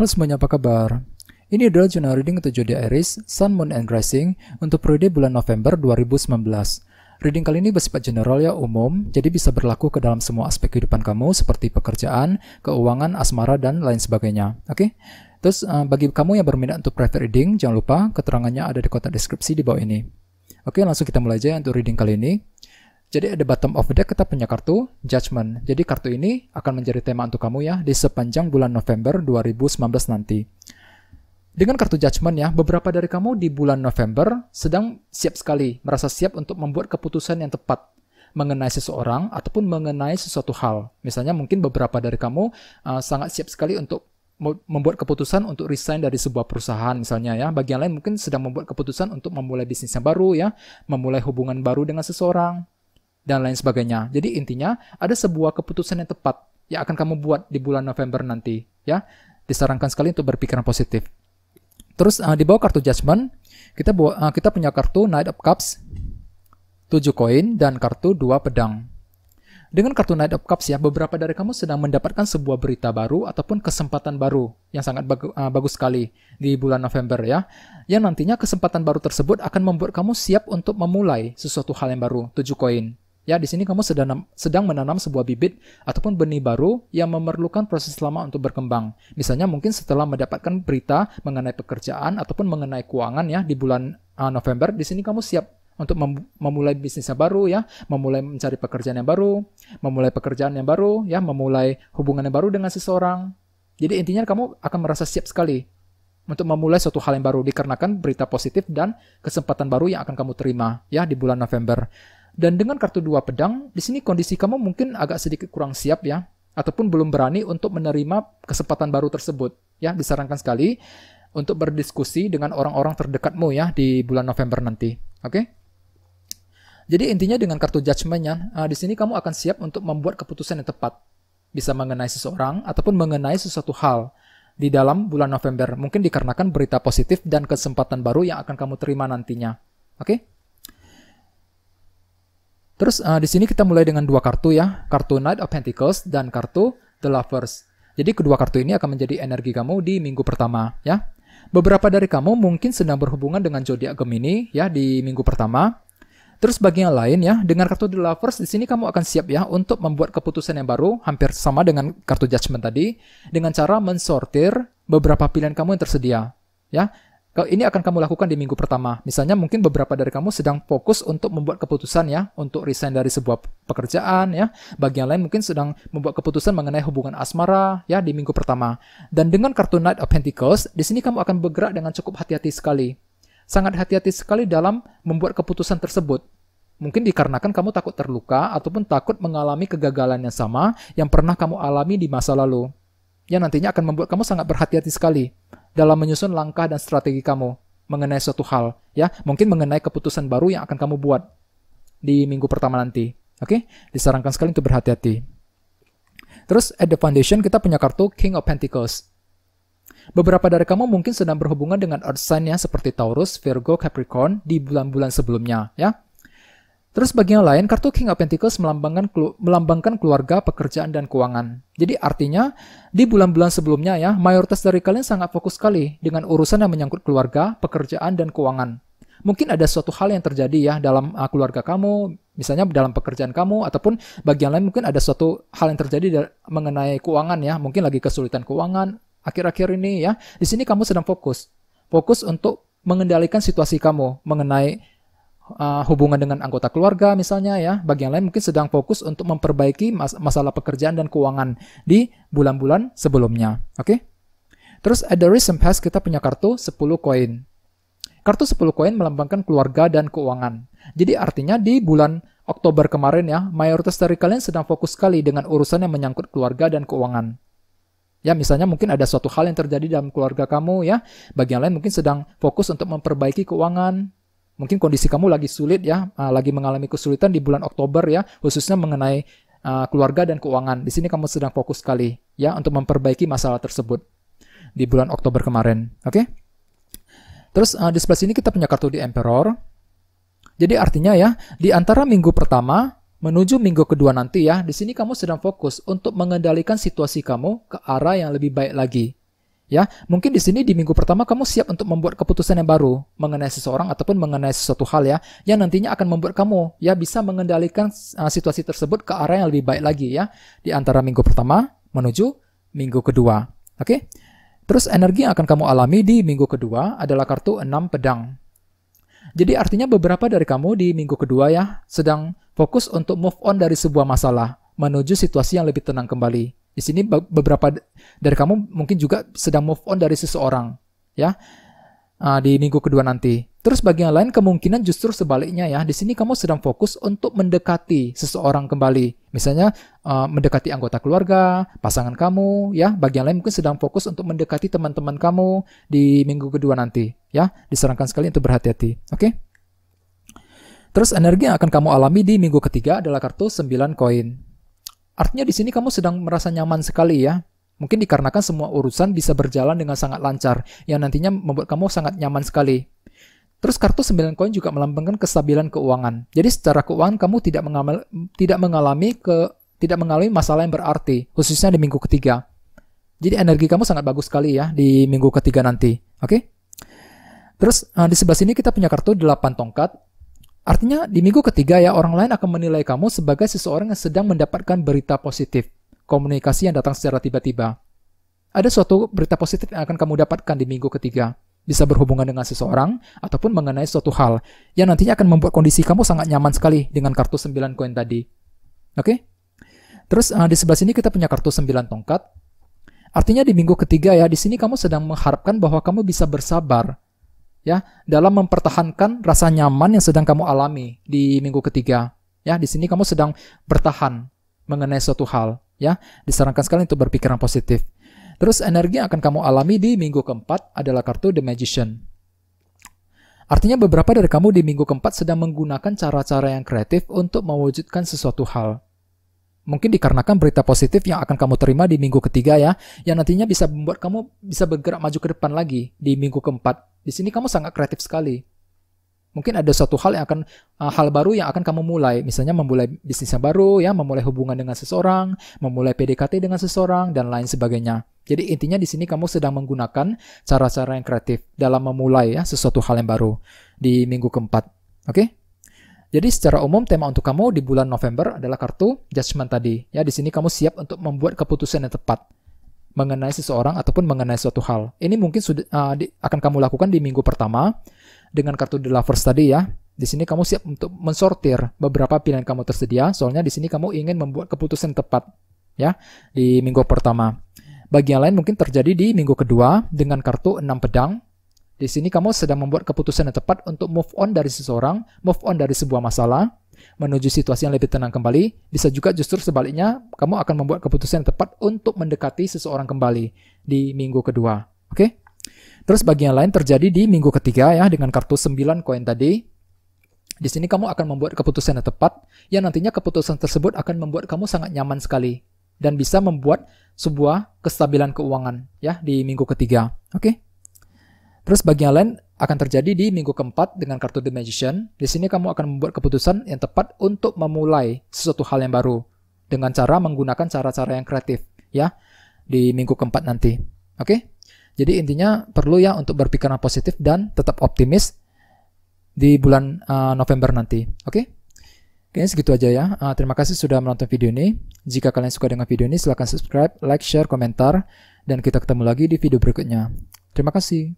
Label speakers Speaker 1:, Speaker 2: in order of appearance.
Speaker 1: Halo semuanya, apa kabar? Ini adalah jurnal reading untuk di Aries, Sun, Moon, and Rising untuk periode bulan November 2019. Reading kali ini bersifat general ya umum, jadi bisa berlaku ke dalam semua aspek kehidupan kamu seperti pekerjaan, keuangan, asmara, dan lain sebagainya. Oke? Okay? Terus eh, bagi kamu yang berminat untuk private reading, jangan lupa keterangannya ada di kotak deskripsi di bawah ini. Oke, okay, langsung kita mulai aja ya untuk reading kali ini. Jadi ada bottom of deck kita punya kartu Judgment. Jadi kartu ini akan menjadi tema untuk kamu ya di sepanjang bulan November 2019 nanti. Dengan kartu Judgment ya, beberapa dari kamu di bulan November sedang siap sekali, merasa siap untuk membuat keputusan yang tepat mengenai seseorang ataupun mengenai sesuatu hal. Misalnya mungkin beberapa dari kamu uh, sangat siap sekali untuk membuat keputusan untuk resign dari sebuah perusahaan misalnya ya. Bagian lain mungkin sedang membuat keputusan untuk memulai bisnis yang baru ya, memulai hubungan baru dengan seseorang, dan lain sebagainya. Jadi intinya ada sebuah keputusan yang tepat yang akan kamu buat di bulan November nanti, ya. Disarankan sekali untuk berpikiran positif. Terus uh, di bawah kartu Judgment, kita uh, kita punya kartu Knight of Cups, 7 koin dan kartu dua pedang. Dengan kartu Knight of Cups ya, beberapa dari kamu sedang mendapatkan sebuah berita baru ataupun kesempatan baru yang sangat bagu, uh, bagus sekali di bulan November ya. Yang nantinya kesempatan baru tersebut akan membuat kamu siap untuk memulai sesuatu hal yang baru, 7 koin. Ya, di sini kamu sedang, sedang menanam sebuah bibit ataupun benih baru yang memerlukan proses lama untuk berkembang. Misalnya mungkin setelah mendapatkan berita mengenai pekerjaan ataupun mengenai keuangan ya di bulan uh, November, di sini kamu siap untuk mem memulai bisnis yang baru ya, memulai mencari pekerjaan yang baru, memulai pekerjaan yang baru ya, memulai hubungan yang baru dengan seseorang. Jadi intinya kamu akan merasa siap sekali untuk memulai suatu hal yang baru dikarenakan berita positif dan kesempatan baru yang akan kamu terima ya di bulan November. Dan dengan kartu dua pedang, di sini kondisi kamu mungkin agak sedikit kurang siap ya, ataupun belum berani untuk menerima kesempatan baru tersebut. Ya, disarankan sekali untuk berdiskusi dengan orang-orang terdekatmu ya di bulan November nanti. Oke? Okay? Jadi intinya dengan kartu judgment-nya, uh, di sini kamu akan siap untuk membuat keputusan yang tepat. Bisa mengenai seseorang ataupun mengenai sesuatu hal di dalam bulan November. Mungkin dikarenakan berita positif dan kesempatan baru yang akan kamu terima nantinya. Oke? Okay? Terus uh, di sini kita mulai dengan dua kartu ya, kartu Knight of Pentacles dan kartu The Lovers. Jadi kedua kartu ini akan menjadi energi kamu di minggu pertama ya. Beberapa dari kamu mungkin sedang berhubungan dengan zodiak Gemini ya di minggu pertama. Terus bagi yang lain ya, dengan kartu The Lovers di sini kamu akan siap ya untuk membuat keputusan yang baru, hampir sama dengan kartu Judgment tadi, dengan cara mensortir beberapa pilihan kamu yang tersedia. Ya, ini akan kamu lakukan di minggu pertama. Misalnya mungkin beberapa dari kamu sedang fokus untuk membuat keputusan ya, untuk resign dari sebuah pekerjaan ya. Bagian lain mungkin sedang membuat keputusan mengenai hubungan asmara ya di minggu pertama. Dan dengan kartu Knight of Pentacles, di sini kamu akan bergerak dengan cukup hati-hati sekali. Sangat hati-hati sekali dalam membuat keputusan tersebut. Mungkin dikarenakan kamu takut terluka ataupun takut mengalami kegagalan yang sama yang pernah kamu alami di masa lalu yang nantinya akan membuat kamu sangat berhati-hati sekali dalam menyusun langkah dan strategi kamu mengenai suatu hal, ya, mungkin mengenai keputusan baru yang akan kamu buat di minggu pertama nanti. Oke, okay? disarankan sekali untuk berhati-hati. Terus at the foundation kita punya kartu King of Pentacles. Beberapa dari kamu mungkin sedang berhubungan dengan earth sign-nya seperti Taurus, Virgo, Capricorn di bulan-bulan sebelumnya, ya. Terus bagi yang lain, kartu King of Pentacles melambangkan, melambangkan keluarga, pekerjaan, dan keuangan. Jadi artinya, di bulan-bulan sebelumnya ya, mayoritas dari kalian sangat fokus sekali dengan urusan yang menyangkut keluarga, pekerjaan, dan keuangan. Mungkin ada suatu hal yang terjadi ya dalam uh, keluarga kamu, misalnya dalam pekerjaan kamu, ataupun bagian lain mungkin ada suatu hal yang terjadi mengenai keuangan ya, mungkin lagi kesulitan keuangan, akhir-akhir ini ya. Di sini kamu sedang fokus. Fokus untuk mengendalikan situasi kamu mengenai Uh, hubungan dengan anggota keluarga misalnya ya. Bagi yang lain mungkin sedang fokus untuk memperbaiki mas masalah pekerjaan dan keuangan di bulan-bulan sebelumnya. Oke. Okay? Terus at the recent past kita punya kartu 10 koin. Kartu 10 koin melambangkan keluarga dan keuangan. Jadi artinya di bulan Oktober kemarin ya, mayoritas dari kalian sedang fokus sekali dengan urusan yang menyangkut keluarga dan keuangan. Ya, misalnya mungkin ada suatu hal yang terjadi dalam keluarga kamu ya. Bagian lain mungkin sedang fokus untuk memperbaiki keuangan, mungkin kondisi kamu lagi sulit ya, ah, lagi mengalami kesulitan di bulan Oktober ya, khususnya mengenai ah, keluarga dan keuangan. Di sini kamu sedang fokus sekali ya untuk memperbaiki masalah tersebut di bulan Oktober kemarin. Oke? Okay? Terus ah, di sebelah sini kita punya kartu di Emperor. Jadi artinya ya, di antara minggu pertama menuju minggu kedua nanti ya, di sini kamu sedang fokus untuk mengendalikan situasi kamu ke arah yang lebih baik lagi. Ya, mungkin di sini di minggu pertama kamu siap untuk membuat keputusan yang baru mengenai seseorang ataupun mengenai sesuatu hal ya, yang nantinya akan membuat kamu ya bisa mengendalikan uh, situasi tersebut ke arah yang lebih baik lagi ya, di antara minggu pertama menuju minggu kedua. Oke? Okay? Terus energi yang akan kamu alami di minggu kedua adalah kartu 6 pedang. Jadi artinya beberapa dari kamu di minggu kedua ya sedang fokus untuk move on dari sebuah masalah menuju situasi yang lebih tenang kembali. Di sini beberapa dari kamu mungkin juga sedang move on dari seseorang, ya. Ah, di minggu kedua nanti. Terus bagi yang lain kemungkinan justru sebaliknya ya. Di sini kamu sedang fokus untuk mendekati seseorang kembali. Misalnya ah, mendekati anggota keluarga, pasangan kamu ya. Bagi yang lain mungkin sedang fokus untuk mendekati teman-teman kamu di minggu kedua nanti ya. Disarankan sekali untuk berhati-hati. Oke? Okay? Terus energi yang akan kamu alami di minggu ketiga adalah kartu 9 koin. Artinya di sini kamu sedang merasa nyaman sekali ya. Mungkin dikarenakan semua urusan bisa berjalan dengan sangat lancar, yang nantinya membuat kamu sangat nyaman sekali. Terus kartu 9 koin juga melambangkan kestabilan keuangan. Jadi secara keuangan kamu tidak mengalami, tidak mengalami ke tidak mengalami masalah yang berarti, khususnya di minggu ketiga. Jadi energi kamu sangat bagus sekali ya di minggu ketiga nanti. Oke? Okay? Terus eh, di sebelah sini kita punya kartu 8 tongkat. Artinya di minggu ketiga ya orang lain akan menilai kamu sebagai seseorang yang sedang mendapatkan berita positif, komunikasi yang datang secara tiba-tiba. Ada suatu berita positif yang akan kamu dapatkan di minggu ketiga. Bisa berhubungan dengan seseorang ataupun mengenai suatu hal yang nantinya akan membuat kondisi kamu sangat nyaman sekali dengan kartu 9 koin tadi. Oke? Okay? Terus uh, di sebelah sini kita punya kartu 9 tongkat. Artinya di minggu ketiga ya, di sini kamu sedang mengharapkan bahwa kamu bisa bersabar ya dalam mempertahankan rasa nyaman yang sedang kamu alami di minggu ketiga ya di sini kamu sedang bertahan mengenai suatu hal ya disarankan sekali untuk berpikiran positif terus energi yang akan kamu alami di minggu keempat adalah kartu The Magician Artinya beberapa dari kamu di minggu keempat sedang menggunakan cara-cara yang kreatif untuk mewujudkan sesuatu hal. Mungkin dikarenakan berita positif yang akan kamu terima di minggu ketiga ya, yang nantinya bisa membuat kamu bisa bergerak maju ke depan lagi di minggu keempat. Di sini kamu sangat kreatif sekali. Mungkin ada suatu hal yang akan uh, hal baru yang akan kamu mulai, misalnya memulai bisnis yang baru ya, memulai hubungan dengan seseorang, memulai PDKT dengan seseorang dan lain sebagainya. Jadi intinya di sini kamu sedang menggunakan cara-cara yang kreatif dalam memulai ya sesuatu hal yang baru di minggu keempat. Oke? Okay? Jadi secara umum tema untuk kamu di bulan November adalah kartu judgment tadi. Ya, di sini kamu siap untuk membuat keputusan yang tepat mengenai seseorang ataupun mengenai suatu hal. Ini mungkin sudah uh, di, akan kamu lakukan di minggu pertama dengan kartu The Lovers tadi ya. Di sini kamu siap untuk mensortir beberapa pilihan kamu tersedia, soalnya di sini kamu ingin membuat keputusan tepat ya di minggu pertama. bagian lain mungkin terjadi di minggu kedua dengan kartu 6 pedang di sini kamu sedang membuat keputusan yang tepat untuk move on dari seseorang, move on dari sebuah masalah, menuju situasi yang lebih tenang kembali. Bisa juga justru sebaliknya, kamu akan membuat keputusan yang tepat untuk mendekati seseorang kembali di minggu kedua. Oke? Okay? Terus bagian lain terjadi di minggu ketiga ya dengan kartu 9 koin tadi. Di sini kamu akan membuat keputusan yang tepat yang nantinya keputusan tersebut akan membuat kamu sangat nyaman sekali dan bisa membuat sebuah kestabilan keuangan ya di minggu ketiga. Oke? Okay? Terus bagian lain akan terjadi di minggu keempat dengan kartu The Magician. Di sini kamu akan membuat keputusan yang tepat untuk memulai sesuatu hal yang baru dengan cara menggunakan cara-cara yang kreatif ya di minggu keempat nanti. Oke? Jadi intinya perlu ya untuk berpikiran positif dan tetap optimis di bulan uh, November nanti. Oke? Okay? Kayaknya segitu aja ya. Uh, terima kasih sudah menonton video ini. Jika kalian suka dengan video ini silahkan subscribe, like, share, komentar dan kita ketemu lagi di video berikutnya. Terima kasih.